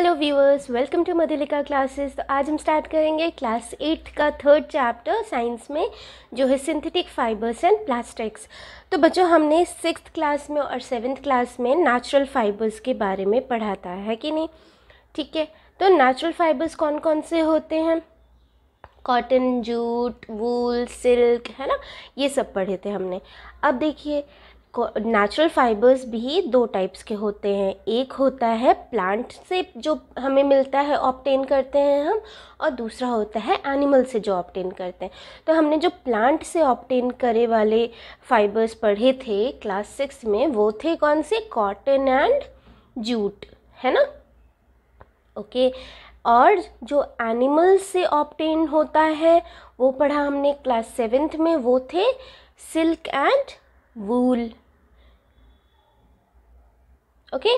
Hello viewers welcome to Madhulika classes तो आज हम स्टार्ट करेंगे क्लास एट का थर्ड चैप्टर साइंस में जो है सिंथेटिक फाइबर्स एंड प्लास्टिक्स तो बच्चों हमने सिक्स क्लास में और सेवन्थ क्लास में नेचुरल फाइबर्स के बारे में पढ़ा था है कि नहीं ठीक है तो नेचुरल फाइबर्स कौन कौन से होते हैं कॉटन जूट वूल सिल्क है ना ये सब पढ़े थे हमने अब देखिए नेचुरल फाइबर्स भी दो टाइप्स के होते हैं एक होता है प्लांट से जो हमें मिलता है ऑप्टेन करते हैं हम और दूसरा होता है एनिमल से जो ऑप्टेन करते हैं तो हमने जो प्लांट से ऑप्टेन करे वाले फाइबर्स पढ़े थे क्लास सिक्स में वो थे कौन से कॉटन एंड जूट है ना ओके और जो एनिमल से ऑप्टेन होता है वो पढ़ा हमने क्लास सेवेंथ में वो थे सिल्क एंड वूल ओके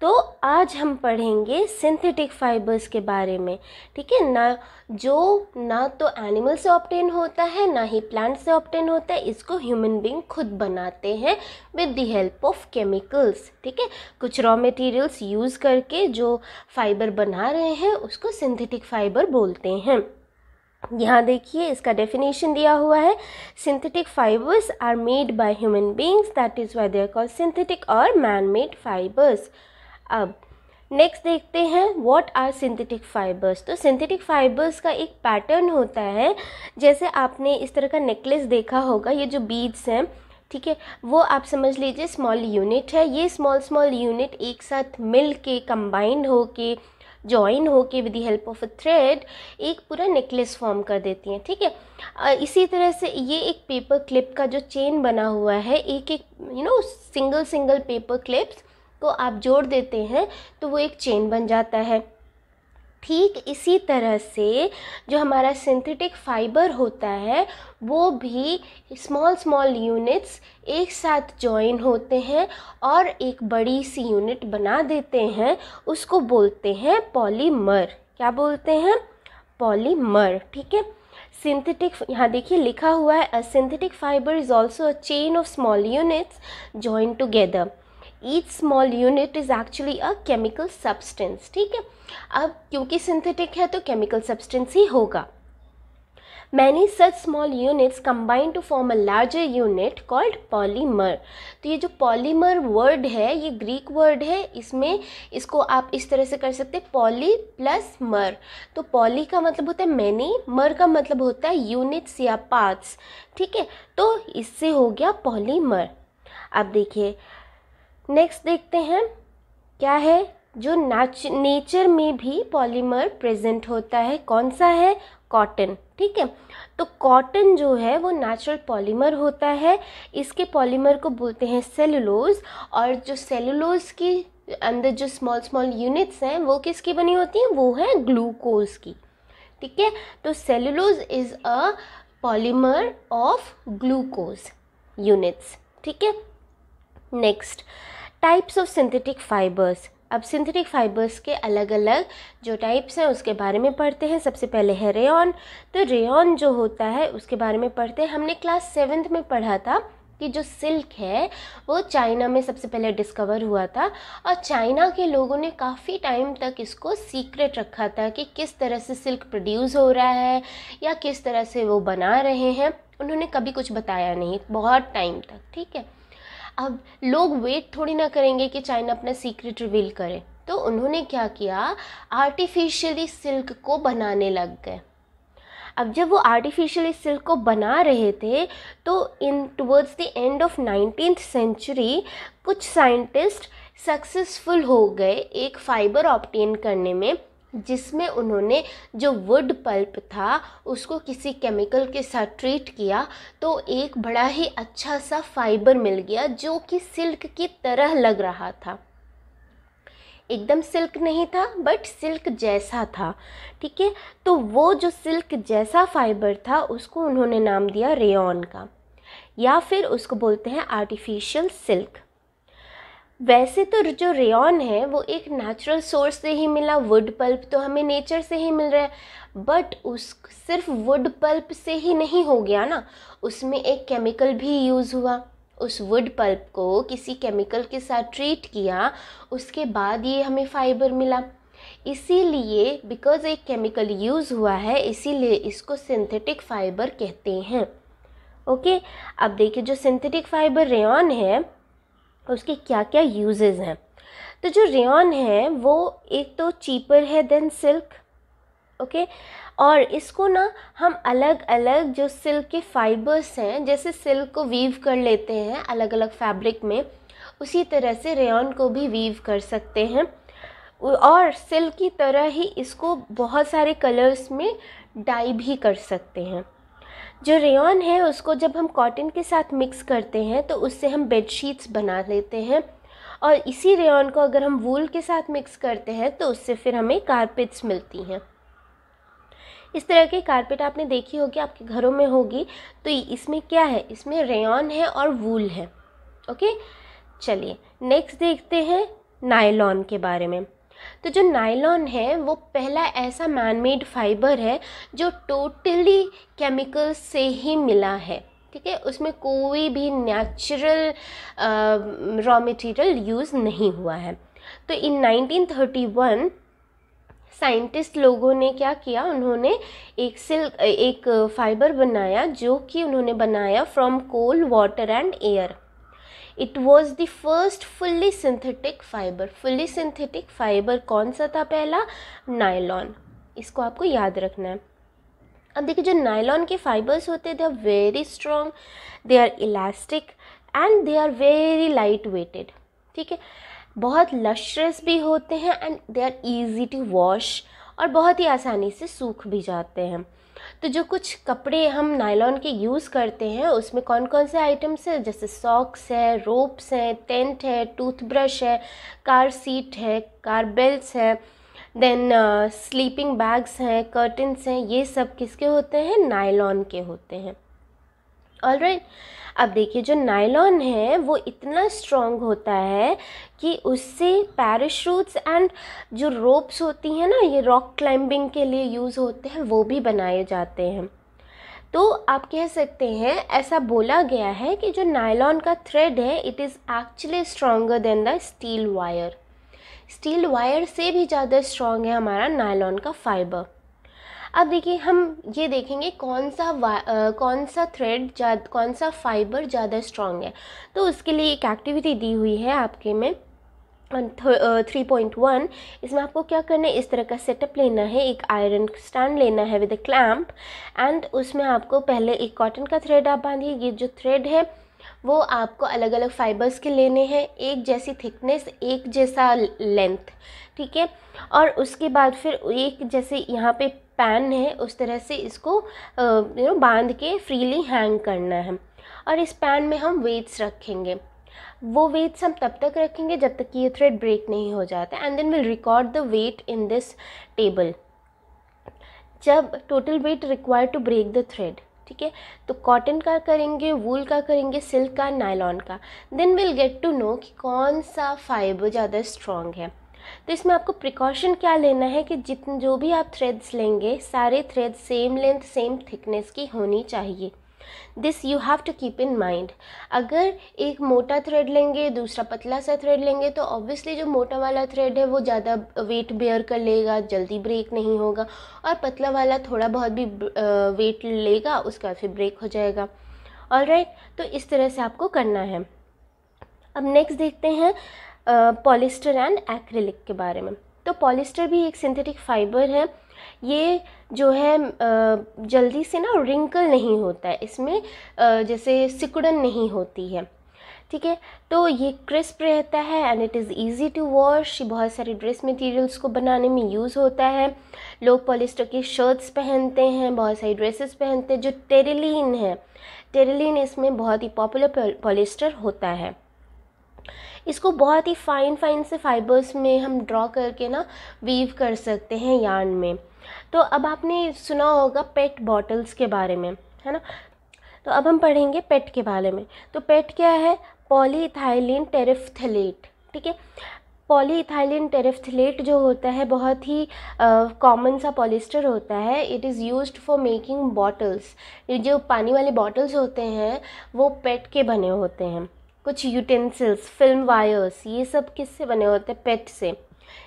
तो आज हम पढ़ेंगे सिंथेटिक फाइबर्स के बारे में ठीक है ना जो ना तो एनिमल से ऑप्टेन होता है ना ही प्लांट से ऑप्टेन होता है इसको ह्यूमन बींग खुद बनाते हैं with the help of chemicals ठीक है कुछ रॉ मटेरियल्स यूज़ करके जो फाइबर बना रहे हैं उसको सिंथेटिक फाइबर बोलते हैं यहाँ देखिए इसका डेफिनेशन दिया हुआ है synthetic fibres are made by human beings that is why they call synthetic और मैन मेड फाइबर्स अब नेक्स्ट देखते हैं व्हाट आर सिंथेटिक फाइबर्स तो सिंथेटिक फाइबर्स का एक पैटर्न होता है जैसे आपने इस तरह का नेकलेस देखा होगा ये जो बीड्स हैं ठीक है वो आप समझ लीजिए स्मॉल यूनिट है ये स्मॉल स्मॉल यूनिट एक साथ मिल के कम्बाइंड हो के ज्वाइन होकर with the help of a thread एक पूरा नेकलेस फॉर्म कर देती हैं ठीक है इसी तरह से ये एक पेपर क्लिप का जो चेन बना हुआ है एक एक you know single single paper clips को आप जोड़ देते हैं तो वो एक चेन बन जाता है ठीक इसी तरह से जो हमारा सिंथेटिक फाइबर होता है वो भी स्मॉल स्मॉल यूनिट्स एक साथ जॉइन होते हैं और एक बड़ी सी यूनिट बना देते हैं उसको बोलते हैं पॉलीमर क्या बोलते हैं पॉलीमर ठीक है सिंथेटिक यहाँ देखिए लिखा हुआ है a synthetic fibre is also a chain of small units join together each small unit is actually a chemical substance ठीक है अब क्योंकि सिंथेटिक है तो केमिकल सब्सटेंस ही होगा many such small units combine to form a larger unit called polymer तो ये जो पॉलीमर वर्ड है ये ग्रीक वर्ड है इसमें इसको आप इस तरह से कर सकते हैं पॉली प्लस मर तो पॉली का मतलब होता है मैनी मर का मतलब होता है यूनिट्स या पार्ट्स ठीक है तो इससे हो गया पॉलीमर अब देखिए नेक्स्ट देखते हैं क्या है जो नाच नेचर में भी पॉलीमर प्रेजेंट होता है कौन सा है कॉटन ठीक है तो कॉटन जो है वो नेचुरल पॉलीमर होता है इसके पॉलीमर को बोलते हैं सेलुलोज और जो सेलुलोज की अंदर जो स्मॉल स्मॉल यूनिट्स हैं वो किसकी बनी होती हैं वो है ग्लूकोज की ठीक है तो cellulose is a polymer of glucose units ठीक है next types of synthetic fibres अब सिंथेटिक फाइबर्स के अलग अलग जो टाइप्स हैं उसके बारे में पढ़ते हैं सबसे पहले है रेन तो रेन जो होता है उसके बारे में पढ़ते हैं हमने क्लास सेवन्थ में पढ़ा था कि जो सिल्क है वो चाइना में सबसे पहले डिस्कवर हुआ था और चाइना के लोगों ने काफ़ी टाइम तक इसको सीक्रेट रखा था कि किस तरह से सिल्क प्रोड्यूस हो रहा है या किस तरह से वो बना रहे हैं उन्होंने कभी कुछ बताया नहीं बहुत टाइम तक ठीक है अब लोग वेट थोड़ी ना करेंगे कि चाइना अपना सीक्रेट रिवील करे तो उन्होंने क्या किया आर्टिफिशियली सिल्क को बनाने लग गए अब जब वो आर्टिफिशियली सिल्क को बना रहे थे तो in towards the end of nineteen century कुछ साइंटिस्ट सक्सेसफुल हो गए एक फाइबर ऑप्टेन करने में जिसमें उन्होंने जो वुड पल्प था उसको किसी केमिकल के साथ ट्रीट किया तो एक बड़ा ही अच्छा सा फाइबर मिल गया जो कि सिल्क की तरह लग रहा था एकदम सिल्क नहीं था बट सिल्क जैसा था ठीक है तो वो जो सिल्क जैसा फाइबर था उसको उन्होंने नाम दिया रेन का या फिर उसको बोलते हैं आर्टिफिशियल सिल्क वैसे तो जो रेन है वो एक नेचुरल सोर्स से ही मिला वुड पल्प तो हमें नेचर से ही मिल रहा है बट उस सिर्फ वुड पल्प से ही नहीं हो गया ना उसमें एक केमिकल भी यूज़ हुआ उस वुड पल्प को किसी केमिकल के साथ ट्रीट किया उसके बाद ये हमें फाइबर मिला इसीलिए बिकॉज़ एक केमिकल यूज़ हुआ है इसीलिए इसको सिंथेटिक फाइबर कहते हैं ओके अब देखिए जो सिंथेटिक फाइबर रेन है उसके क्या क्या यूजेज़ हैं तो जो रेन है वो एक तो चीपर है देन सिल्क ओके और इसको ना हम अलग अलग जो सिल्क के फाइबर्स हैं जैसे सिल्क को वीव कर लेते हैं अलग अलग फैब्रिक में उसी तरह से रेन को भी वीव कर सकते हैं और सिल्क की तरह ही इसको बहुत सारे कलर्स में डाई भी कर सकते हैं जो रेन है उसको जब हम कॉटन के साथ मिक्स करते हैं तो उससे हम बेडशीट्स बना लेते हैं और इसी रेन को अगर हम वूल के साथ मिक्स करते हैं तो उससे फिर हमें कारपेट्स मिलती हैं इस तरह के कारपेट आपने देखी होगी आपके घरों में होगी तो इसमें क्या है इसमें रेन है और वूल है ओके चलिए नेक्स्ट देखते हैं नायलॉन के बारे में तो जो नायलॉन है वो पहला ऐसा मैनमेड फाइबर है जो टोटली केमिकल से ही मिला है ठीक है उसमें कोई भी नेचुरल रॉ मटेरियल यूज़ नहीं हुआ है तो इन 1931 साइंटिस्ट लोगों ने क्या किया उन्होंने एक सिल्क एक फाइबर बनाया जो कि उन्होंने बनाया from coal water and air it was the first fully synthetic fibre fully synthetic fibre कौन सा था पहला नायलॉन इसको आपको याद रखना है अब देखिए जो नायलॉन के फाइबर्स होते हैं they are very strong they are elastic and they are very light weighted ठीक है बहुत लश्रस भी होते हैं and they are easy to wash और बहुत ही आसानी से सूख भी जाते हैं तो जो कुछ कपड़े हम नायलॉन के यूज़ करते हैं उसमें कौन कौन से आइटम्स हैं जैसे सॉक्स है रोप्स हैं टेंट है टूथब्रश है कार सीट है कार बेल्ट है देन स्लीपिंग बैग्स हैं कर्टन्स हैं ये सब किसके होते हैं नायलॉन के होते हैं ऑल राइट अब देखिए जो नायलॉन है वो इतना स्ट्रॉन्ग होता है कि उससे पैराशूट्स एंड जो रोप्स होती हैं ना ये रॉक क्लाइंबिंग के लिए यूज़ होते हैं वो भी बनाए जाते हैं तो आप कह सकते हैं ऐसा बोला गया है कि जो नायलॉन का थ्रेड है it is actually stronger than the steel wire steel wire से भी ज़्यादा स्ट्रॉन्ग है हमारा नायलॉन का फाइबर अब देखिए हम ये देखेंगे कौन सा आ, कौन सा थ्रेड कौन सा फाइबर ज़्यादा स्ट्रांग है तो उसके लिए एक एक्टिविटी दी हुई है आपके में थ्री पॉइंट वन इसमें आपको क्या करना है इस तरह का सेटअप लेना है एक आयरन स्टैंड लेना है विद ए क्लैम्प एंड उसमें आपको पहले एक कॉटन का थ्रेड आप बांधिए ये जो थ्रेड है वो आपको अलग अलग फाइबर्स के लेने हैं एक जैसी थिकनेस एक जैसा लेंथ ठीक है और उसके बाद फिर एक जैसे यहाँ पे पैन है उस तरह से इसको यू नो बांध के फ्रीली हैंग करना है और इस पैन में हम वेट्स रखेंगे वो वेट्स हम तब तक रखेंगे जब तक कि ये थ्रेड ब्रेक नहीं हो जाता and then will record the weight in this table जब total weight required to break the thread ठीक है तो कॉटन का करेंगे वूल का करेंगे सिल्क का नायलॉन का then will get to know कि कौन सा फाइबर ज़्यादा स्ट्रॉन्ग है तो इसमें आपको प्रिकॉशन क्या लेना है कि जितने जो भी आप थ्रेड्स लेंगे सारे thread same length same thickness की होनी चाहिए this you have to keep in mind अगर एक मोटा थ्रेड लेंगे दूसरा पतला सा थ्रेड लेंगे तो ऑब्वियसली जो मोटा वाला थ्रेड है वो ज़्यादा वेट बेयर कर लेगा जल्दी ब्रेक नहीं होगा और पतला वाला थोड़ा बहुत भी वेट लेगा उसका फिर ब्रेक हो जाएगा ऑल right? तो इस तरह से आपको करना है अब नेक्स्ट देखते हैं पॉलिस्टर एंड एक्रेलिक के बारे में तो पॉलिस्टर भी एक सिंथेटिक फाइबर है ये जो है जल्दी से ना रिंकल नहीं होता है इसमें जैसे सिकुड़न नहीं होती है ठीक है तो ये क्रिस्प रहता है and it is easy to wash बहुत सारे ड्रेस मटेरियल्स को बनाने में यूज़ होता है लोग पॉलिस्टर की शर्ट्स पहनते हैं बहुत सारी ड्रेसेस पहनते हैं जो टेरेलिन है टेरेलिन इसमें बहुत ही पॉपुलर पॉलिस्टर होता है इसको बहुत ही फ़ाइन फ़ाइन से फाइबर्स में हम ड्रॉ करके ना वीव कर सकते हैं यार्न में तो अब आपने सुना होगा पेट बॉटल्स के बारे में है ना तो अब हम पढ़ेंगे पेट के बारे में तो पेट क्या है पॉलीथाइलिन टेरिफथलेट ठीक है पॉलीथाइलिन टेरिफथलेट जो होता है बहुत ही कॉमन सा पॉलिस्टर होता है it is use for making bottles जो पानी वाले बॉटल्स होते हैं वो पेट के बने होते हैं कुछ यूटेंसिल्स फिल्म वायर्स ये सब किससे बने होते हैं पेट से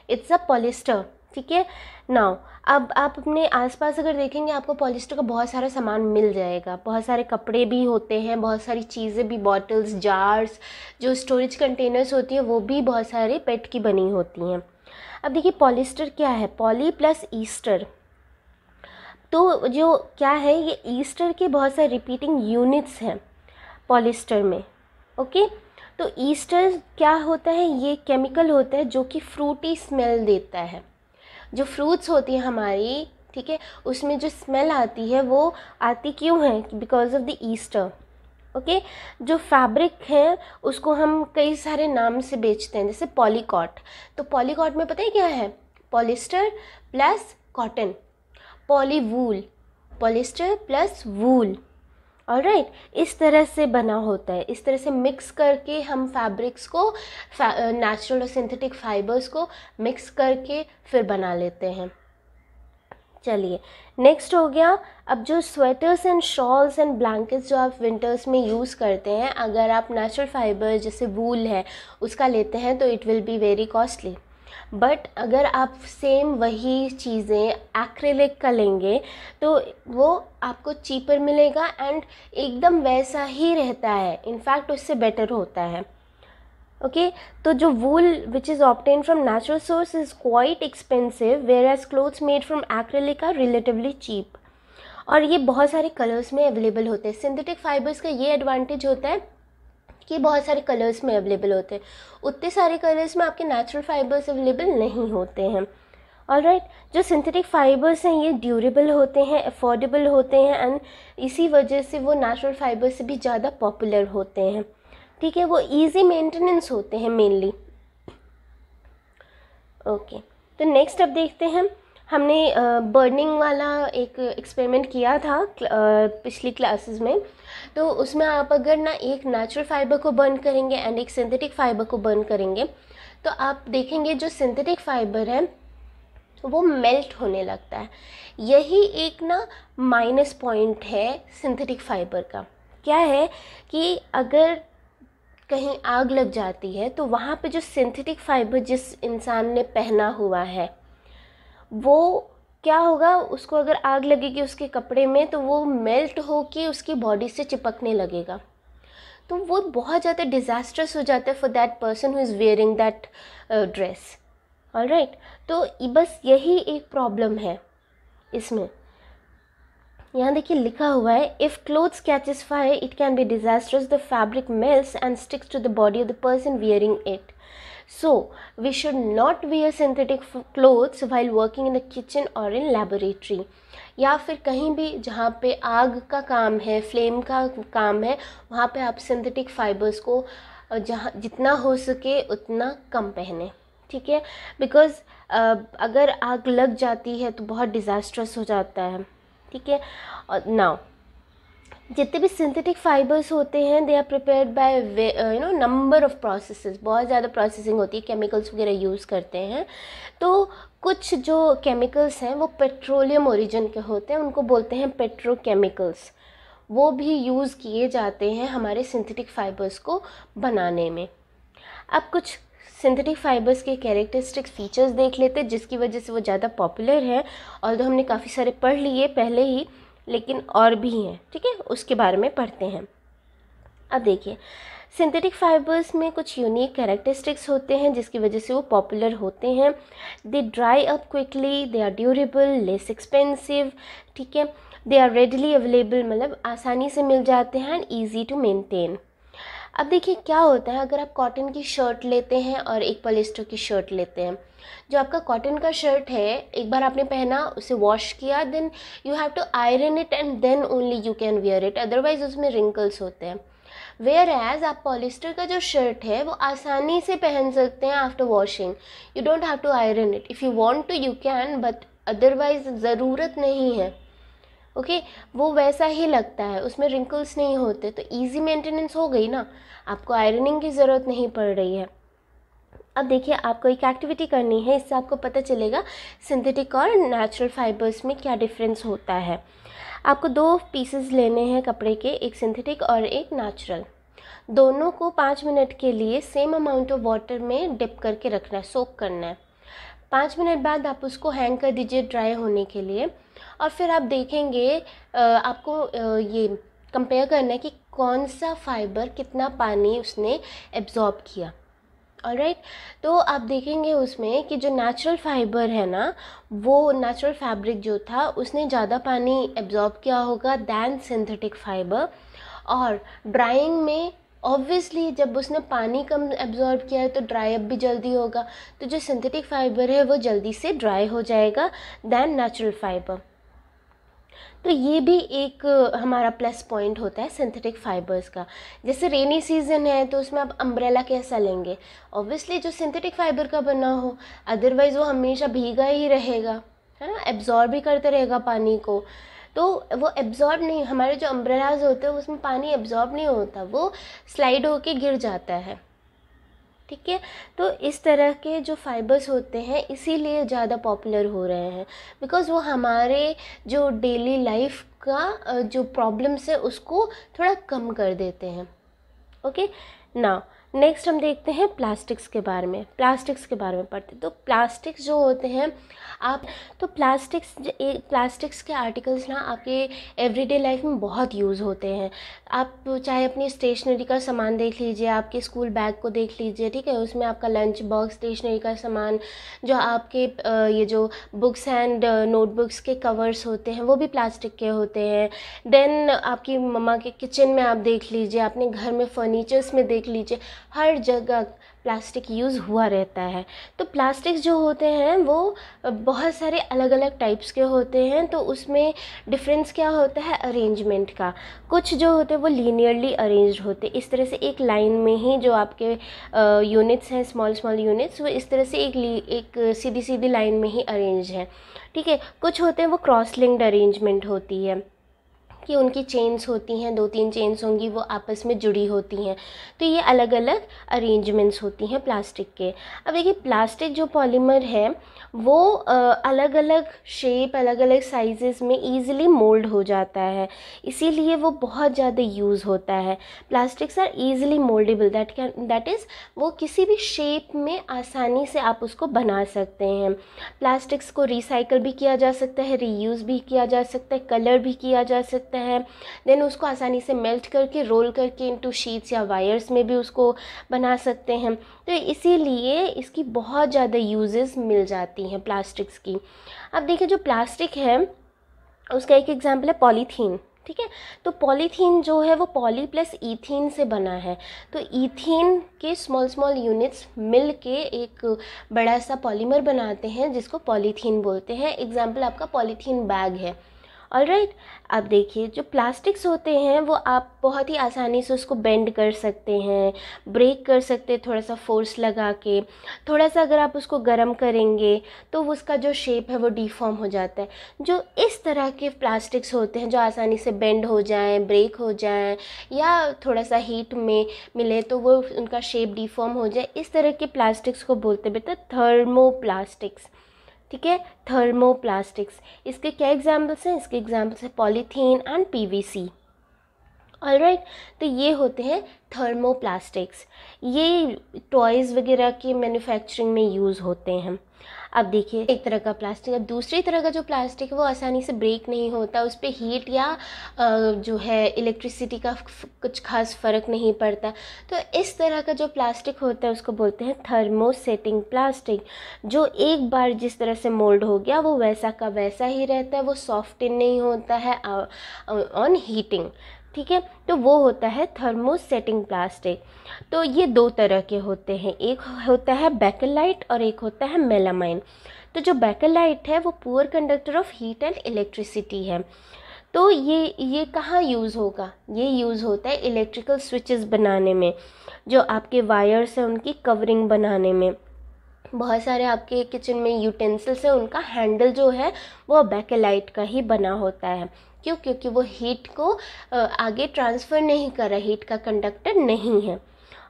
इट्स अ पॉलिस्टर ठीक है नाउ अब आप अपने आसपास अगर देखेंगे आपको पॉलिस्टर का बहुत सारा सामान मिल जाएगा बहुत सारे कपड़े भी होते हैं बहुत सारी चीज़ें भी बॉटल्स जार्स जो स्टोरेज कंटेनर्स होती हैं वो भी बहुत सारे पेट की बनी होती हैं अब देखिए पॉलिस्टर क्या है पॉली प्लस ईस्टर तो जो क्या है ये ईस्टर के बहुत सारे रिपीटिंग यूनिट्स हैं पॉलिस्टर में ओके तो ईस्टर क्या होता है ये केमिकल होता है जो कि फ्रूटी स्मेल देता है जो फ्रूट्स होती है हमारी ठीक है उसमें जो स्मेल आती है वो आती क्यों है because of the ester okay जो फैब्रिक है उसको हम कई सारे नाम से बेचते हैं जैसे पॉलीकॉट तो पॉलीकॉट में पता है क्या है polyester plus cotton polywool polyester plus wool और राइट इस तरह से बना होता है इस तरह से मिक्स करके हम फैब्रिक्स को नेचुरल uh, और सिंथेटिक फाइबर्स को मिक्स करके फिर बना लेते हैं चलिए नेक्स्ट हो गया अब जो sweaters and shawls and blankets जो आप विंटर्स में यूज़ करते हैं अगर आप नेचुरल फाइबर जैसे वूल है उसका लेते हैं तो it will be very costly but अगर आप सेम वही चीज़ें एक्रेलिक का लेंगे तो वो आपको चीपर मिलेगा एंड एकदम वैसा ही रहता है इनफैक्ट उससे बेटर होता है ओके okay? तो जो wool which is obtained from natural source is quite expensive whereas clothes made from acrylic are relatively cheap और ये बहुत सारे कलर्स में अवेलेबल होते हैं सिंथेटिक फाइबर्स का ये एडवांटेज होता है कि बहुत सारे कलर्स में अवेलेबल होते हैं उतने सारे कलर्स में आपके नेचुरल फाइबर्स अवेलेबल नहीं होते हैं ऑल राइट right, जो सिंथेटिक फाइबर्स हैं ये ड्यूरेबल होते हैं अफोर्डेबल होते हैं एंड इसी वजह से वो नेचुरल फ़ाइबर्स से भी ज़्यादा पॉपुलर होते हैं ठीक है वो इजी मेंटेनेंस होते हैं मेनली ओके okay, तो नेक्स्ट अब देखते हैं हमने बर्निंग वाला एक एक्सपेरिमेंट किया था पिछली क्लासेस में तो उसमें आप अगर ना एक नेचुरल फाइबर को बर्न करेंगे एंड एक सिंथेटिक फाइबर को बर्न करेंगे तो आप देखेंगे जो सिंथेटिक फाइबर है वो मेल्ट होने लगता है यही एक ना माइनस पॉइंट है सिंथेटिक फाइबर का क्या है कि अगर कहीं आग लग जाती है तो वहाँ पे जो सिंथेटिक फाइबर जिस इंसान ने पहना हुआ है वो क्या होगा उसको अगर आग लगेगी उसके कपड़े में तो वो मेल्ट होके उसकी बॉडी से चिपकने लगेगा तो वो बहुत ज़्यादा डिज़ास्ट्रस हो जाता है for that person who is wearing that dress all right तो बस यही एक प्रॉब्लम है इसमें यहाँ देखिए लिखा हुआ है if clothes catches fire it can be disastrous the fabric melts and sticks to the body of the person wearing it So, we should not wear synthetic clothes while working in the kitchen or in laboratory. या फिर कहीं भी जहाँ पे आग का काम है फ्लेम का काम है वहाँ पे आप सिंथेटिक फाइबर्स को जहाँ जितना हो सके उतना कम पहने ठीक है बिकॉज़ अगर आग लग जाती है तो बहुत डिज़ास्ट्रस हो जाता है ठीक है और नाउ जितने भी सिंथेटिक फाइबर्स होते हैं they are prepared by you know number of processes बहुत ज़्यादा प्रोसेसिंग होती है केमिकल्स वगैरह यूज़ करते हैं तो कुछ जो केमिकल्स हैं वो पेट्रोलियम ओरिजिन के होते हैं उनको बोलते हैं पेट्रोकेमिकल्स वो भी यूज़ किए जाते हैं हमारे सिंथेटिक फाइबर्स को बनाने में अब कुछ सिंथेटिक फाइबर्स के कैरेक्टरिस्टिक फीचर्स देख लेते हैं जिसकी वजह से वो ज़्यादा पॉपुलर हैं और तो हमने काफ़ी सारे पढ़ लिए पहले ही लेकिन और भी हैं ठीक है उसके बारे में पढ़ते हैं अब देखिए सिंथेटिक फाइबर्स में कुछ यूनिक कैरेक्टरिस्टिक्स होते हैं जिसकी वजह से वो पॉपुलर होते हैं they dry up quickly they are durable less expensive ठीक है दे आर रेडली अवेलेबल मतलब आसानी से मिल जाते हैं एंड ईजी टू मेनटेन अब देखिए क्या होता है अगर आप कॉटन की शर्ट लेते हैं और एक पॉलिस्टर की शर्ट लेते हैं जो आपका कॉटन का शर्ट है एक बार आपने पहना उसे वॉश किया then you have to iron it and then only you can wear it otherwise उसमें रिंकल्स होते हैं वेयर एज आप पॉलिस्टर का जो शर्ट है वो आसानी से पहन सकते हैं after washing you don't have to iron it if you want to you can but otherwise ज़रूरत नहीं है ओके वो वैसा ही लगता है उसमें रिंकल्स नहीं होते तो इजी मेंटेनेंस हो गई ना आपको आयरनिंग की ज़रूरत नहीं पड़ रही है अब देखिए आपको एक एक्टिविटी करनी है इससे आपको पता चलेगा सिंथेटिक और नेचुरल फाइबर्स में क्या डिफरेंस होता है आपको दो पीसेस लेने हैं कपड़े के एक सिंथेटिक और एक नेचुरल दोनों को पाँच मिनट के लिए सेम अमाउंट ऑफ वाटर में डिप करके रखना है सोक करना है पाँच मिनट बाद आप उसको हैंग कर दीजिए ड्राई होने के लिए और फिर आप देखेंगे आपको ये कंपेयर करना है कि कौन सा फाइबर कितना पानी उसने एब्ज़ॉर्ब किया ऑलराइट right? तो आप देखेंगे उसमें कि जो नेचुरल फाइबर है ना वो नेचुरल फैब्रिक जो था उसने ज़्यादा पानी एब्जॉर्ब किया होगा दैन सिंथेटिक फाइबर और ड्राइंग में ऑब्वियसली जब उसने पानी कम एब्जॉर्ब किया है तो ड्राई अप भी जल्दी होगा तो जो सिंथेटिक फाइबर है वो जल्दी से ड्राई हो जाएगा दैन नेचुरल फाइबर तो ये भी एक uh, हमारा प्लस पॉइंट होता है सिंथेटिक फाइबर्स का जैसे रेनी सीजन है तो उसमें आप अम्ब्रेला कैसा लेंगे ऑब्वियसली जो सिंथेटिक फाइबर का बना हो अदरवाइज़ वो हमेशा भीगा ही रहेगा है ना एब्जॉर्ब भी करते रहेगा पानी को तो वो एब्जॉर्ब नहीं हमारे जो अम्ब्रेलाज होते हैं उसमें पानी एब्जॉर्ब नहीं होता वो स्लाइड होके गिर जाता है ठीक है तो इस तरह के जो फाइबर्स होते हैं इसीलिए ज़्यादा पॉपुलर हो रहे हैं बिकॉज़ वो हमारे जो डेली लाइफ का जो प्रॉब्लम्स है उसको थोड़ा कम कर देते हैं ओके नाउ नेक्स्ट हम देखते हैं प्लास्टिक्स के बारे में प्लास्टिक्स के बारे में पढ़ते हैं तो प्लास्टिक्स जो होते हैं आप तो प्लास्टिक्स प्लास्टिक्स के आर्टिकल्स ना आपके एवरीडे लाइफ में बहुत यूज़ होते हैं आप चाहे अपनी स्टेशनरी का सामान देख लीजिए आपके स्कूल बैग को देख लीजिए ठीक है उसमें आपका लंच बॉक्स स्टेशनरी का सामान जो आपके ये जो बुक्स एंड नोटबुक्स के कवर्स होते हैं वो भी प्लास्टिक के होते हैं देन आपकी मम्मा के किचन में आप देख लीजिए अपने घर में फर्नीचर्स में देख लीजिए हर जगह प्लास्टिक यूज़ हुआ रहता है तो प्लास्टिक जो होते हैं वो बहुत सारे अलग अलग टाइप्स के होते हैं तो उसमें डिफरेंस क्या होता है अरेंजमेंट का कुछ जो होते हैं वो लीनियरली अरेंज होते इस तरह से एक लाइन में ही जो आपके यूनिट्स हैं स्मॉल स्मॉल यूनिट्स वो इस तरह से एक एक सीधी सीधी लाइन में ही अरेंज है ठीक है कुछ होते हैं वो क्रॉस लिंक्ड अरेंजमेंट होती है कि उनकी चेन्स होती हैं दो तीन चेन्स होंगी वो आपस में जुड़ी होती हैं तो ये अलग अलग अरेंजमेंट्स होती हैं प्लास्टिक के अब देखिए प्लास्टिक जो पॉलीमर है वो अलग अलग शेप अलग अलग साइजेस में ईजिली मोल्ड हो जाता है इसीलिए वो बहुत ज़्यादा यूज़ होता है plastics are easily mouldable that can that is वो किसी भी शेप में आसानी से आप उसको बना सकते हैं प्लास्टिक्स को रिसाइकल भी किया जा सकता है रीयूज़ भी किया जा सकता है कलर भी किया जा सकता है सकते हैं देन उसको आसानी से मेल्ट करके रोल करके इनटू शीट्स या वायर्स में भी उसको बना सकते हैं तो इसीलिए इसकी बहुत ज़्यादा यूजेस मिल जाती हैं प्लास्टिक्स की अब देखिए जो प्लास्टिक है उसका एक एग्ज़ाम्पल है पॉलीथीन ठीक है तो पॉलीथीन जो है वो पॉली प्लस ईथीन से बना है तो ईथीन के स्मॉल स्मॉल यूनिट्स मिल के एक बड़ा सा पॉलीमर बनाते हैं जिसको पॉलीथीन बोलते हैं एग्जाम्पल आपका पॉलीथीन बैग है राइट अब देखिए जो प्लास्टिक्स होते हैं वो आप बहुत ही आसानी से उसको बेंड कर सकते हैं ब्रेक कर सकते हैं थोड़ा सा फोर्स लगा के थोड़ा सा अगर आप उसको गर्म करेंगे तो उसका जो शेप है वो डिफॉर्म हो जाता है जो इस तरह के प्लास्टिक्स होते हैं जो आसानी से बेंड हो जाएं ब्रेक हो जाएं या थोड़ा सा हीट में मिले तो वो उनका शेप डिफॉर्म हो जाए इस तरह के प्लास्टिक्स को बोलते बेटा प्लास्टिक्स ठीक है थर्मोप्लास्टिक्स इसके क्या एग्जाम्पल्स हैं इसके एग्जाम्पल्स हैं polythene and PVC all right right तो ये होते हैं थर्मोप्लास्टिक्स ये टॉयज़ वगैरह की मैन्युफैक्चरिंग में यूज़ होते हैं अब देखिए एक तरह का प्लास्टिक अब दूसरी तरह का जो प्लास्टिक है वो आसानी से ब्रेक नहीं होता उस पर हीट या जो है इलेक्ट्रिसिटी का कुछ खास फ़र्क नहीं पड़ता तो इस तरह का जो प्लास्टिक होता है उसको बोलते हैं थर्मोसेटिंग प्लास्टिक जो एक बार जिस तरह से मोल्ड हो गया वो वैसा का वैसा ही रहता है वो सॉफ्ट नहीं होता है ऑन हीटिंग ठीक है तो वो होता है थर्मोसेटिंग प्लास्टिक तो ये दो तरह के होते हैं एक होता है बैकलाइट और एक होता है मेलामाइन तो जो बैकलाइट है वो poor conductor of heat and electricity है तो ये ये कहाँ यूज़ होगा ये यूज़ होता है इलेक्ट्रिकल स्विचेस बनाने में जो आपके वायर्स हैं उनकी कवरिंग बनाने में बहुत सारे आपके किचन में यूटेंसिल्स हैं उनका हैंडल जो है वो बैकेलाइट का ही बना होता है क्यों क्योंकि वो हीट को आगे ट्रांसफ़र नहीं कर रहा हीट का कंडक्टर नहीं है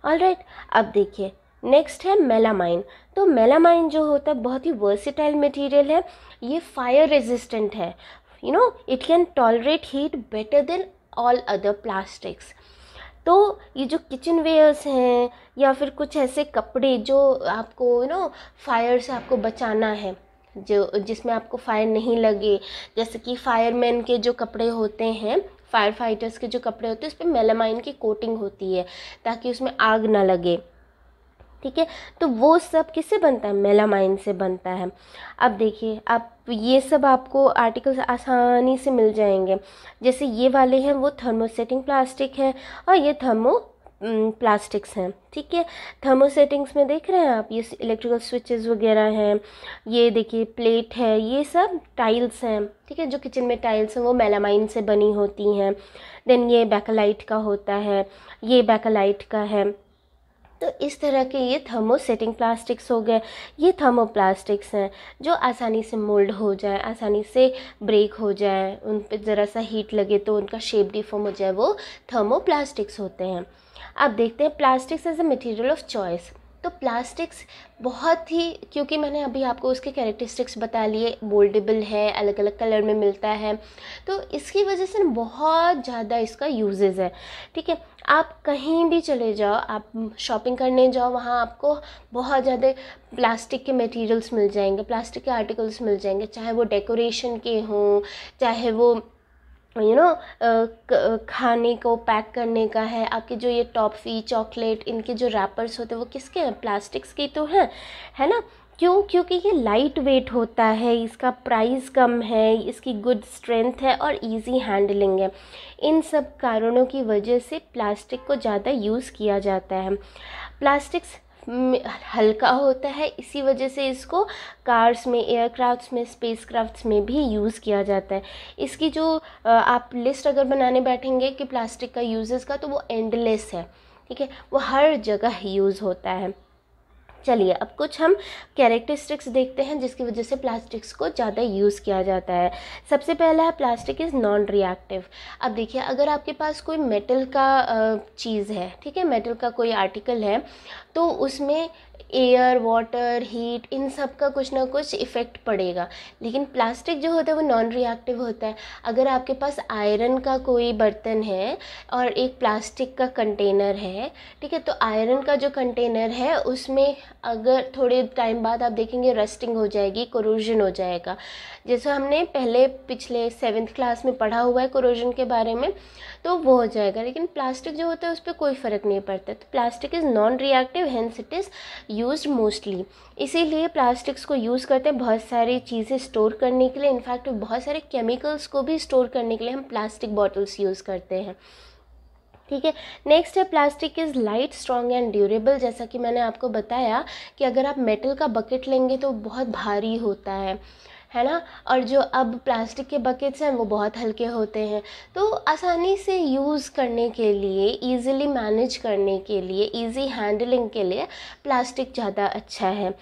ऑल राइट अब देखिए नेक्स्ट है मेलामाइन तो मेलामाइन जो होता है बहुत ही वर्सिटाइल मटेरियल है ये फायर रेजिस्टेंट है you know it can tolerate heat better than all other plastics तो ये जो किचन वेयर्स हैं या फिर कुछ ऐसे कपड़े जो आपको यू नो फायर से आपको बचाना है जो जिसमें आपको फायर नहीं लगे जैसे कि फायरमैन के जो कपड़े होते हैं फायर फाइटर्स के जो कपड़े होते हैं उस पर मेलामाइन की कोटिंग होती है ताकि उसमें आग ना लगे ठीक है तो वो सब किससे बनता है मेलामाइन से बनता है अब देखिए आप ये सब आपको आर्टिकल्स आसानी से मिल जाएंगे जैसे ये वाले हैं वो थर्मोसेटिंग प्लास्टिक है और ये थर्मो प्लास्टिक्स हैं ठीक है थर्मोसेटिंग्स में देख रहे हैं आप ये इलेक्ट्रिकल स्विचेस वगैरह हैं ये देखिए प्लेट है ये सब टाइल्स हैं ठीक है जो किचन में टाइल्स हैं वो मेलामाइन से बनी होती हैं देन ये बैकलाइट का होता है ये बैकलाइट का है तो इस तरह के ये थर्मोसेटिंग प्लास्टिक्स हो गए ये थर्मो प्लास्टिक्स हैं जो आसानी से मोल्ड हो जाए आसानी से ब्रेक हो जाए उन पर ज़रा सा हीट लगे तो उनका शेप डिफॉर्म हो जाए वो थर्मो प्लास्टिक्स होते हैं अब देखते हैं plastics as a material of choice तो प्लास्टिक्स बहुत ही क्योंकि मैंने अभी आपको उसके कैरेक्टरिस्टिक्स बता लिए मोल्डेबल है अलग अलग कलर में मिलता है तो इसकी वजह से बहुत ज़्यादा इसका यूजेज़ है ठीक है आप कहीं भी चले जाओ आप शॉपिंग करने जाओ वहाँ आपको बहुत ज़्यादा प्लास्टिक के मटेरियल्स मिल जाएंगे प्लास्टिक के आर्टिकल्स मिल जाएंगे चाहे वो डेकोरेशन के हों चाहे वो यू नो uh, uh, खाने को पैक करने का है आपके जो ये टॉफ़ी चॉकलेट इनके जो रैपर्स होते हैं वो किसके हैं प्लास्टिक्स के तो हैं है ना क्यों क्योंकि ये लाइट वेट होता है इसका प्राइस कम है इसकी गुड स्ट्रेंथ है और इजी हैंडलिंग है इन सब कारणों की वजह से प्लास्टिक को ज़्यादा यूज़ किया जाता है प्लास्टिक्स हल्का होता है इसी वजह से इसको कार्स में एयरक्राफ्ट्स में स्पेस क्राफ्ट में भी यूज़ किया जाता है इसकी जो आप लिस्ट अगर बनाने बैठेंगे कि प्लास्टिक का यूज़ेस का तो वो एंडलेस है ठीक है वो हर जगह यूज़ होता है चलिए अब कुछ हम कैरेक्टरिस्टिक्स देखते हैं जिसकी वजह से प्लास्टिक्स को ज़्यादा यूज़ किया जाता है सबसे पहला है प्लास्टिक इज़ नॉन रिएक्टिव अब देखिए अगर आपके पास कोई मेटल का चीज़ है ठीक है मेटल का कोई आर्टिकल है तो उसमें एयर वाटर हीट इन सब का कुछ ना कुछ इफ़ेक्ट पड़ेगा लेकिन प्लास्टिक जो होता है वो नॉन रिएक्टिव होता है अगर आपके पास आयरन का कोई बर्तन है और एक प्लास्टिक का कंटेनर है ठीक है तो आयरन का जो कंटेनर है उसमें अगर थोड़े टाइम बाद आप देखेंगे रस्टिंग हो जाएगी कोरोजन हो जाएगा जैसे हमने पहले पिछले सेवन्थ क्लास में पढ़ा हुआ है कोरोजन के बारे में तो वो हो जाएगा लेकिन प्लास्टिक जो होता है उस पर कोई फ़र्क नहीं पड़ता तो plastic is non reactive hence it is use mostly इसीलिए प्लास्टिक्स को यूज़ करते हैं बहुत सारी चीज़ें स्टोर करने के लिए इनफैक्ट बहुत सारे केमिकल्स को भी स्टोर करने के लिए हम प्लास्टिक बॉटल्स यूज़ करते हैं ठीक है नेक्स्ट है plastic is light strong and durable जैसा कि मैंने आपको बताया कि अगर आप मेटल का बकेट लेंगे तो बहुत भारी होता है है ना और जो अब प्लास्टिक के बकेट्स हैं वो बहुत हल्के होते हैं तो आसानी से यूज़ करने के लिए ईज़िली मैनेज करने के लिए ईज़ी हैंडलिंग के लिए प्लास्टिक ज़्यादा अच्छा है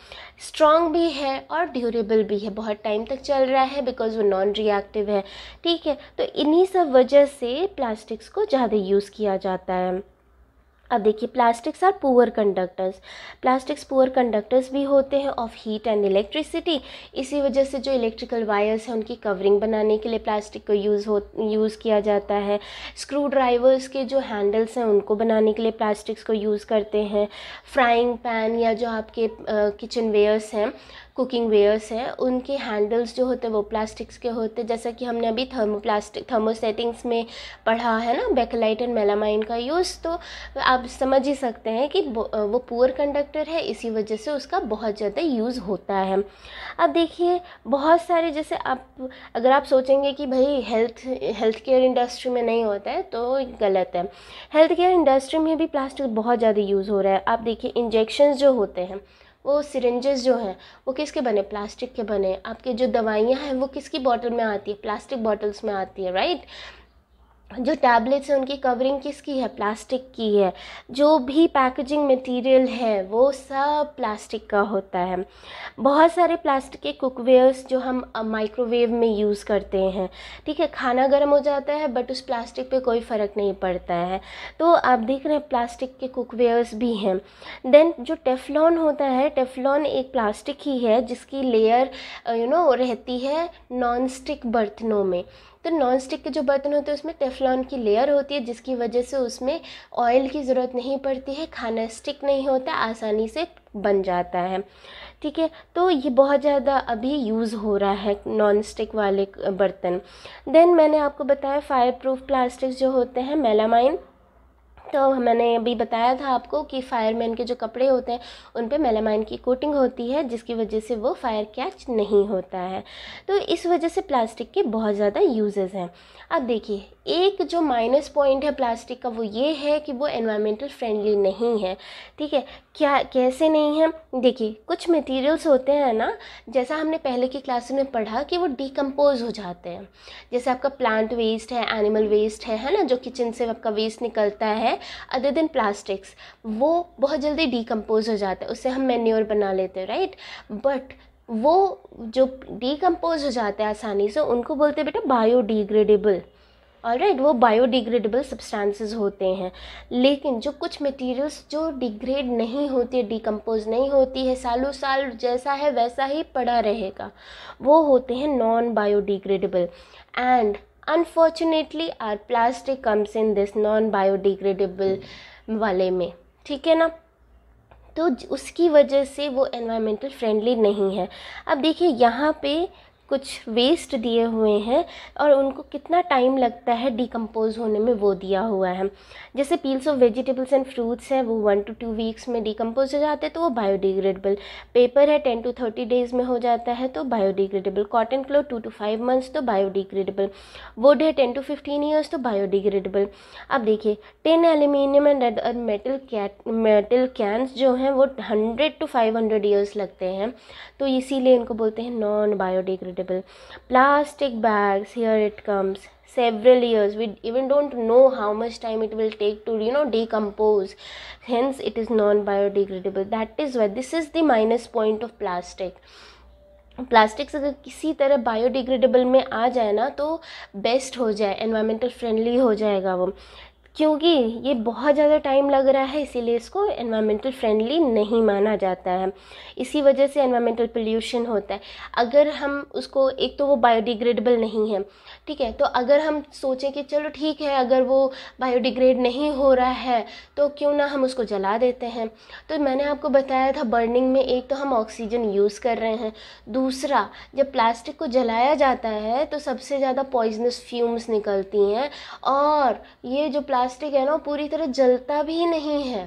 स्ट्रॉन्ग भी है और ड्यूरेबल भी है बहुत टाइम तक चल रहा है बिकॉज वो नॉन रिएक्टिव है ठीक है तो इन्हीं सब वजह से प्लास्टिक्स को ज़्यादा यूज़ किया जाता है अब देखिए plastics are poor conductors plastics poor conductors भी होते हैं ऑफ हीट एंड इलेक्ट्रिसिटी इसी वजह से जो इलेक्ट्रिकल वायर्स हैं उनकी कवरिंग बनाने के लिए प्लास्टिक को यूज़ हो यूज़ किया जाता है स्क्रू ड्राइवर्स के जो हैंडल्स हैं उनको बनाने के लिए प्लास्टिक्स को यूज़ करते हैं फ्राइंग पैन या जो आपके किचन वेयर्स हैं कुकिंग वेयर्स हैं उनके हैंडल्स जो होते हैं वो प्लास्टिक्स के होते हैं जैसा कि हमने अभी थर्मोप्लास्टिक थर्मोसेटिंग्स में पढ़ा है ना बेकलाइट एंड मेलामाइन का यूज़ तो आप समझ ही सकते हैं कि वो पुअर कंडक्टर है इसी वजह से उसका बहुत ज़्यादा यूज़ होता है अब देखिए बहुत सारे जैसे आप अगर आप सोचेंगे कि भाई हेल्थ हेल्थ केयर इंडस्ट्री में नहीं होता है तो गलत है हेल्थ केयर इंडस्ट्री में भी प्लास्टिक बहुत ज़्यादा यूज़ हो रहा है आप देखिए इंजेक्शन जो होते हैं वो सिरेंजेस जो हैं वो किसके बने प्लास्टिक के बने आपकी जो दवाइयाँ हैं वो किसकी बॉटल में आती है प्लास्टिक बॉटल्स में आती है राइट जो टैबलेट्स हैं उनकी कवरिंग किसकी है प्लास्टिक की है जो भी पैकेजिंग मटेरियल है वो सब प्लास्टिक का होता है बहुत सारे प्लास्टिक के कुकवेयर्स जो हम माइक्रोवेव में यूज़ करते हैं ठीक है खाना गर्म हो जाता है बट उस प्लास्टिक पे कोई फ़र्क नहीं पड़ता है तो आप देख रहे हैं प्लास्टिक के कुकवेयर्स भी हैं देन जो टेफलॉन होता है टेफलॉन एक प्लास्टिक ही है जिसकी लेयर यू नो रहती है नॉन स्टिक बर्तनों में तो नॉन स्टिक के जो बर्तन होते हैं उसमें टेफलॉन की लेयर होती है जिसकी वजह से उसमें ऑयल की ज़रूरत नहीं पड़ती है खाना स्टिक नहीं होता आसानी से बन जाता है ठीक है तो ये बहुत ज़्यादा अभी यूज़ हो रहा है नॉन स्टिक वाले बर्तन देन मैंने आपको बताया फायर प्रूफ प्लास्टिक जो होते हैं मेलामाइन तो मैंने अभी बताया था आपको कि फायरमैन के जो कपड़े होते हैं उन पे मेलामाइन की कोटिंग होती है जिसकी वजह से वो फायर कैच नहीं होता है तो इस वजह से प्लास्टिक के बहुत ज़्यादा यूजेस हैं अब देखिए एक जो माइनस पॉइंट है प्लास्टिक का वो ये है कि वो एनवायरमेंटल फ्रेंडली नहीं है ठीक है क्या कैसे नहीं है देखिए कुछ मटेरियल्स होते हैं ना जैसा हमने पहले की क्लास में पढ़ा कि वो डिकम्पोज हो जाते हैं जैसे आपका प्लांट वेस्ट है एनिमल वेस्ट है है ना जो किचन से आपका वेस्ट निकलता है अदर देन प्लास्टिक्स वो बहुत जल्दी डिकम्पोज हो जाता है उससे हम मेन्योर बना लेते हैं राइट बट वो जो डिकम्पोज हो जाते हैं आसानी से उनको बोलते हैं बेटा बायोडिग्रेडेबल और राइट वो बायोडिग्रेडेबल सब्सटेंसेस होते हैं लेकिन जो कुछ मटेरियल्स जो डिग्रेड नहीं होती डिकम्पोज नहीं होती है सालों साल जैसा है वैसा ही पड़ा रहेगा वो होते हैं non biodegradable and unfortunately our plastic comes in this non biodegradable वाले में ठीक है ना तो उसकी वजह से वो एनवायरमेंटल फ्रेंडली नहीं है अब देखिए यहाँ पे कुछ वेस्ट दिए हुए हैं और उनको कितना टाइम लगता है डिकम्पोज़ होने में वो दिया हुआ है जैसे peels of vegetables and fruits हैं वो वन टू टू वीक्स में डिकम्पोज हो जाते हैं तो वो बायोडिग्रेडेबल पेपर है टेन टू थर्टी डेज़ में हो जाता है तो biodegradable cotton cloth two to five months तो बायोडिग्रेडेबल वुड है टेन टू फिफ्टीन ईयर्स तो बायोडिग्रेडेबल अब देखिए टेन एल्यूमिनियम एंड रेड और मेटल कैट मेटल कैंस जो हैं वो hundred to five hundred years लगते हैं तो इसीलिए इनको बोलते हैं non biodegrade comfortable plastic bags here it comes several years we even don't know how much time it will take to you know decompose hence it is non biodegradable that is why this is the minus point of plastic plastics अगर किसी तरह biodegradable में आ जाए ना तो best हो जाए environmental friendly हो जाएगा वो क्योंकि ये बहुत ज़्यादा टाइम लग रहा है इसीलिए इसको एनवायरमेंटल फ्रेंडली नहीं माना जाता है इसी वजह से एनवायरमेंटल पोल्यूशन होता है अगर हम उसको एक तो वो बायोडिग्रेडेबल नहीं है ठीक है तो अगर हम सोचें कि चलो ठीक है अगर वो बायोडिग्रेड नहीं हो रहा है तो क्यों ना हम उसको जला देते हैं तो मैंने आपको बताया था बर्निंग में एक तो हम ऑक्सीजन यूज़ कर रहे हैं दूसरा जब प्लास्टिक को जलाया जाता है तो सबसे ज़्यादा पॉइजनस फ्यूम्स निकलती हैं और ये जो प्लास्टिक प्लास्टिक है ना पूरी तरह जलता भी नहीं है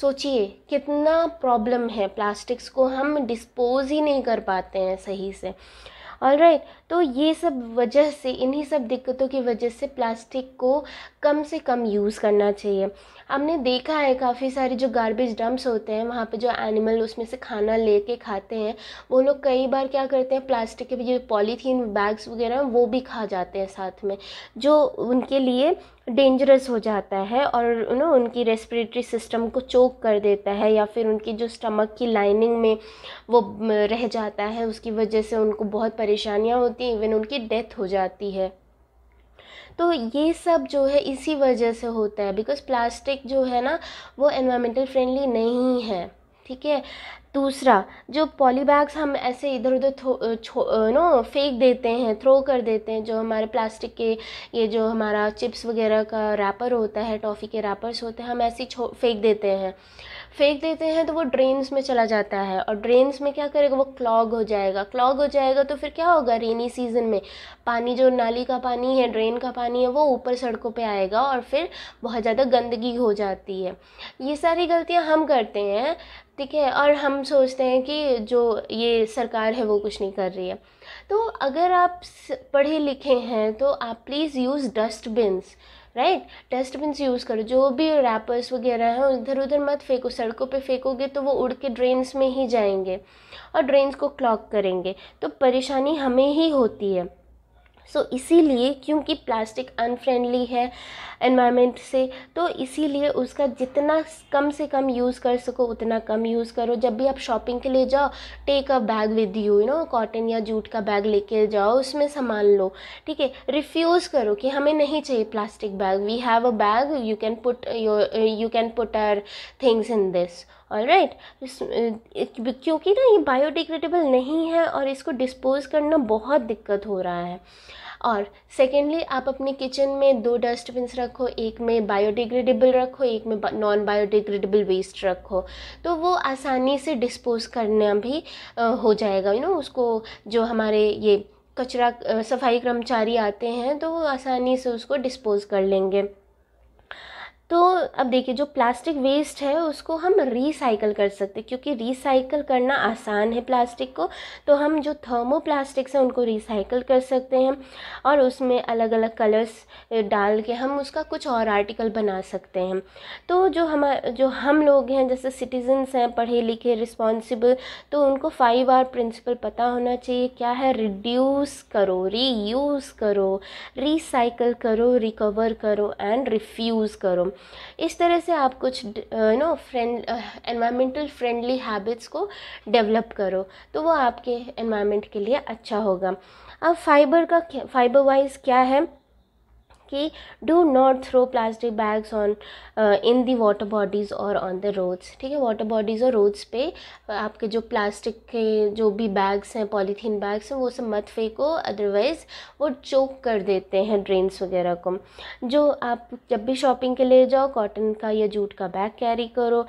सोचिए कितना प्रॉब्लम है प्लास्टिक्स को हम डिस्पोज ही नहीं कर पाते हैं सही से ऑल राइट तो ये सब वजह से इन्हीं सब दिक्कतों की वजह से प्लास्टिक को कम से कम यूज़ करना चाहिए हमने देखा है काफ़ी सारे जो गार्बेज डम्प्स होते हैं वहाँ पे जो एनिमल उसमें से खाना लेके खाते हैं वो लोग कई बार क्या करते हैं प्लास्टिक के जो पॉलीथीन बैग्स वगैरह हैं वो भी खा जाते हैं साथ में जो उनके लिए डेंजरस हो जाता है और नो उनकी रेस्पिरेटरी सिस्टम को चोक कर देता है या फिर उनकी जो स्टमक की लाइनिंग में वो रह जाता है उसकी वजह से उनको बहुत परेशानियाँ होती हैं इवन उनकी डेथ हो जाती है तो ये सब जो है इसी वजह से होता है बिकॉज़ प्लास्टिक जो है ना वो एनवायरमेंटल फ्रेंडली नहीं है ठीक है दूसरा जो पॉली बैग्स हम ऐसे इधर उधर नो फेंक देते हैं थ्रो कर देते हैं जो हमारे प्लास्टिक के ये जो हमारा चिप्स वगैरह का रैपर होता है टॉफ़ी के रैपर्स होते हैं हम ऐसे छो फेंक देते हैं फेंक देते हैं तो वो ड्रेन्स में चला जाता है और ड्रेन्स में क्या करेगा वो क्लॉग हो जाएगा क्लॉग हो जाएगा तो फिर क्या होगा रेनी सीजन में पानी जो नाली का पानी है ड्रेन का पानी है वो ऊपर सड़कों पे आएगा और फिर बहुत ज़्यादा गंदगी हो जाती है ये सारी गलतियाँ हम करते हैं ठीक है और हम सोचते हैं कि जो ये सरकार है वो कुछ नहीं कर रही है तो अगर आप पढ़े लिखे हैं तो आप please use dustbins right dustbin use करो जो भी रैपर्स वगैरह हैं इधर उधर मत फेंको सड़कों पे फेंकोगे तो वो उड़ के ड्रेन्स में ही जाएंगे और ड्रेन्स को क्लॉक करेंगे तो परेशानी हमें ही होती है सो so, इसीलिए क्योंकि प्लास्टिक अनफ्रेंडली है एनवायरनमेंट से तो इसीलिए उसका जितना कम से कम यूज़ कर सको उतना कम यूज़ करो जब भी आप शॉपिंग के लिए जाओ take a bag with you you know cotton या जूट का बैग लेके जाओ उसमें सामान लो ठीक है रिफ्यूज़ करो कि हमें नहीं चाहिए plastic bag we have a bag you can put your you can put our things in this all right क्योंकि ना ये बायोडिग्रेडेबल नहीं है और इसको डिस्पोज करना बहुत दिक्कत हो रहा है और सेकेंडली आप अपने किचन में दो डस्टबिन्स रखो एक में बायोडिग्रेडेबल रखो एक में नॉन बायोडिग्रेडेबल वेस्ट रखो तो वो आसानी से डिस्पोज करना भी हो जाएगा यू नो उसको जो हमारे ये कचरा सफाई कर्मचारी आते हैं तो वो आसानी से उसको डिस्पोज कर लेंगे तो अब देखिए जो प्लास्टिक वेस्ट है उसको हम रिसाइकल कर सकते हैं क्योंकि रिसाइकल करना आसान है प्लास्टिक को तो हम जो थर्मो प्लास्टिक्स हैं उनको रिसाइकल कर सकते हैं और उसमें अलग अलग कलर्स डाल के हम उसका कुछ और आर्टिकल बना सकते हैं तो जो हम जो हम लोग हैं जैसे सिटीजन्स हैं पढ़े लिखे रिस्पॉन्सिबल तो उनको फाइव आर प्रिंसिपल पता होना चाहिए क्या है रिड्यूस करो रीयूज़ करो रिसाइकल करो रिकवर करो एंड रिफ्यूज़ करो इस तरह से आप कुछ you know friend environmental friendly habits को डेवलप करो तो वो आपके एनवायरमेंट के लिए अच्छा होगा अब फाइबर का फाइबर वाइज क्या है कि do not throw plastic bags on in the water bodies और ऑन द रोड्स ठीक है वाटर बॉडीज़ और रोड्स पे uh, आपके जो प्लास्टिक के जो भी बैग्स हैं पॉलीथीन बैग्स हैं वो सब मत फेंको अदरवाइज़ वो चोक कर देते हैं ड्रेन्स वगैरह को जो आप जब भी शॉपिंग के लिए जाओ कॉटन का या जूट का बैग कैरी करो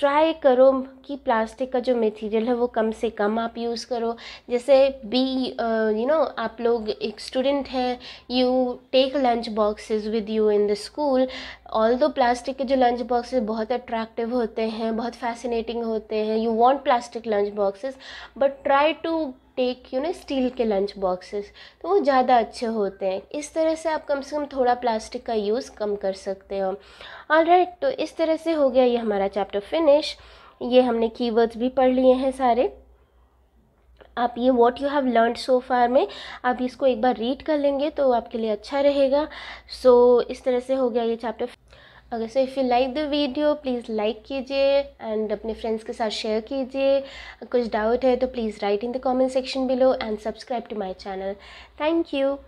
ट्राई करो कि प्लास्टिक का जो मटेरियल है वो कम से कम आप यूज़ करो जैसे बी यू नो आप लोग एक स्टूडेंट हैं you take lunch boxes with you in the school although plastic के जो लंच बॉक्सेस बहुत अट्रैक्टिव होते हैं बहुत फैसिनेटिंग होते हैं you want plastic lunch boxes but try to take you ना स्टील के लंच बॉक्सेस तो वो ज़्यादा अच्छे होते हैं इस तरह से आप कम से कम थोड़ा प्लास्टिक का यूज़ कम कर सकते हो ऑल राइट तो इस तरह से हो गया ये हमारा चैप्टर फिनिश ये हमने की भी पढ़ लिए हैं सारे आप ये what you have learn so far में आप इसको एक बार रीड कर लेंगे तो आपके लिए अच्छा रहेगा सो so, इस तरह से हो गया ये चैप्टर अगर so if you like the video please like कीजिए एंड अपने फ्रेंड्स के साथ शेयर कीजिए कुछ डाउट है तो please write in the comment section below and subscribe to my channel thank you